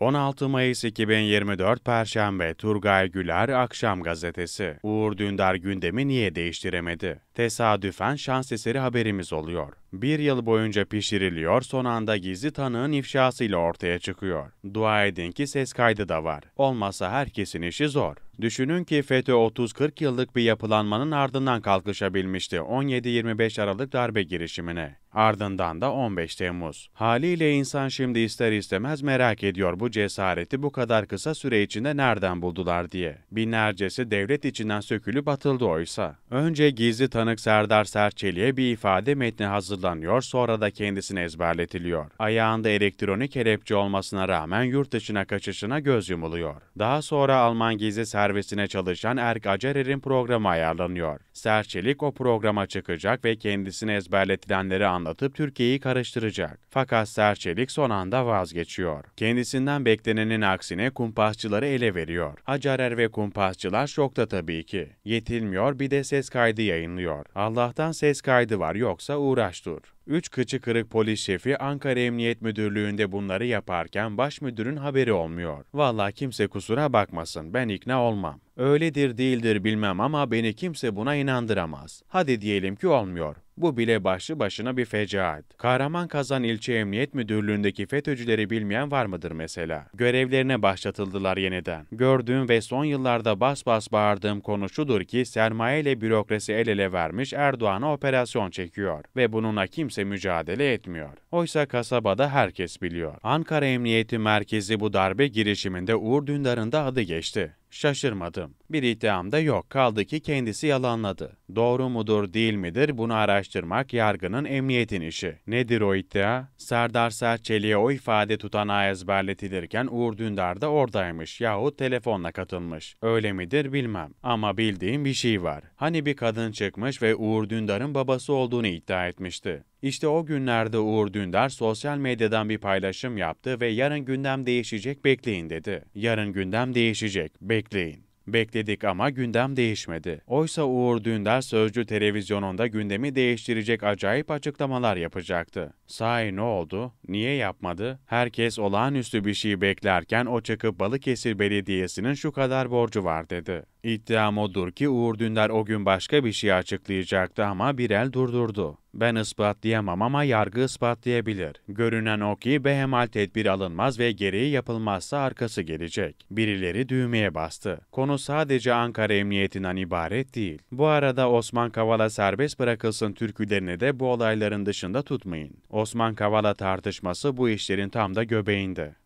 16 Mayıs 2024 Perşembe Turgay Güler Akşam Gazetesi Uğur Dündar gündemi niye değiştiremedi? Tesadüfen şans eseri haberimiz oluyor. Bir yıl boyunca pişiriliyor, son anda gizli tanığın ifşasıyla ortaya çıkıyor. Dua edin ki ses kaydı da var. Olmasa herkesin işi zor. Düşünün ki FETÖ 30-40 yıllık bir yapılanmanın ardından kalkışabilmişti 17-25 Aralık darbe girişimine. Ardından da 15 Temmuz. Haliyle insan şimdi ister istemez merak ediyor bu cesareti bu kadar kısa süre içinde nereden buldular diye. Binlercesi devlet içinden sökülüp atıldı oysa. Önce gizli tanığın tanık Serdar Serçeli'ye bir ifade metni hazırlanıyor sonra da kendisine ezberletiliyor. Ayağında elektronik kelepçe olmasına rağmen yurt dışına kaçışına göz yumuluyor. Daha sonra Alman gizli servisine çalışan Erk Acerer'in programı ayarlanıyor. Serçelik o programa çıkacak ve kendisine ezberletilenleri anlatıp Türkiye'yi karıştıracak. Fakat Serçelik son anda vazgeçiyor. Kendisinden beklenenin aksine kumpasçıları ele veriyor. Acarer ve kumpasçılar şokta tabii ki. Yetilmiyor bir de ses kaydı yayınlıyor diyor. Allah'tan ses kaydı var yoksa uğraş dur. Üç kıçı kırık polis şefi Ankara Emniyet Müdürlüğü'nde bunları yaparken baş müdürün haberi olmuyor. Vallahi kimse kusura bakmasın ben ikna olmam. Öyledir değildir bilmem ama beni kimse buna inandıramaz. Hadi diyelim ki olmuyor. Bu bile başlı başına bir fecaat. Kahraman Kazan İlçe Emniyet Müdürlüğü'ndeki FETÖ'cüleri bilmeyen var mıdır mesela? Görevlerine başlatıldılar yeniden. Gördüğüm ve son yıllarda bas bas bağırdığım konu şudur ki sermaye ile bürokrasi el ele vermiş Erdoğan'a operasyon çekiyor ve bununla kimse mücadele etmiyor. Oysa kasabada herkes biliyor. Ankara Emniyeti Merkezi bu darbe girişiminde Uğur Dündar'ın da adı geçti. Şaşırmadım. Bir iddiam da yok. Kaldı ki kendisi yalanladı. Doğru mudur değil midir bunu araştırmak yargının emniyetin işi. Nedir o iddia? Serdar Serçeli'ye o ifade tutanağı ezberletilirken Uğur Dündar da oradaymış yahut telefonla katılmış. Öyle midir bilmem. Ama bildiğim bir şey var. Hani bir kadın çıkmış ve Uğur Dündar'ın babası olduğunu iddia etmişti. İşte o günlerde Uğur Dündar sosyal medyadan bir paylaşım yaptı ve yarın gündem değişecek bekleyin dedi. Yarın gündem değişecek bekleyin. Bekledik ama gündem değişmedi. Oysa Uğur Dündar Sözcü televizyonunda gündemi değiştirecek acayip açıklamalar yapacaktı. Sahi ne oldu? Niye yapmadı? Herkes olağanüstü bir şey beklerken o çıkıp Balıkesir Belediyesi'nin şu kadar borcu var dedi. İddiam odur ki Uğur Dündar o gün başka bir şey açıklayacaktı ama bir el durdurdu. Ben ispatlayamam ama yargı ispatlayabilir. Görünen o ki behemal tedbir alınmaz ve gereği yapılmazsa arkası gelecek. Birileri düğmeye bastı. Konu sadece Ankara Emniyetinden ibaret değil. Bu arada Osman Kavala serbest bırakılsın türkülerini de bu olayların dışında tutmayın. Osman Kavala tartışması bu işlerin tam da göbeğinde.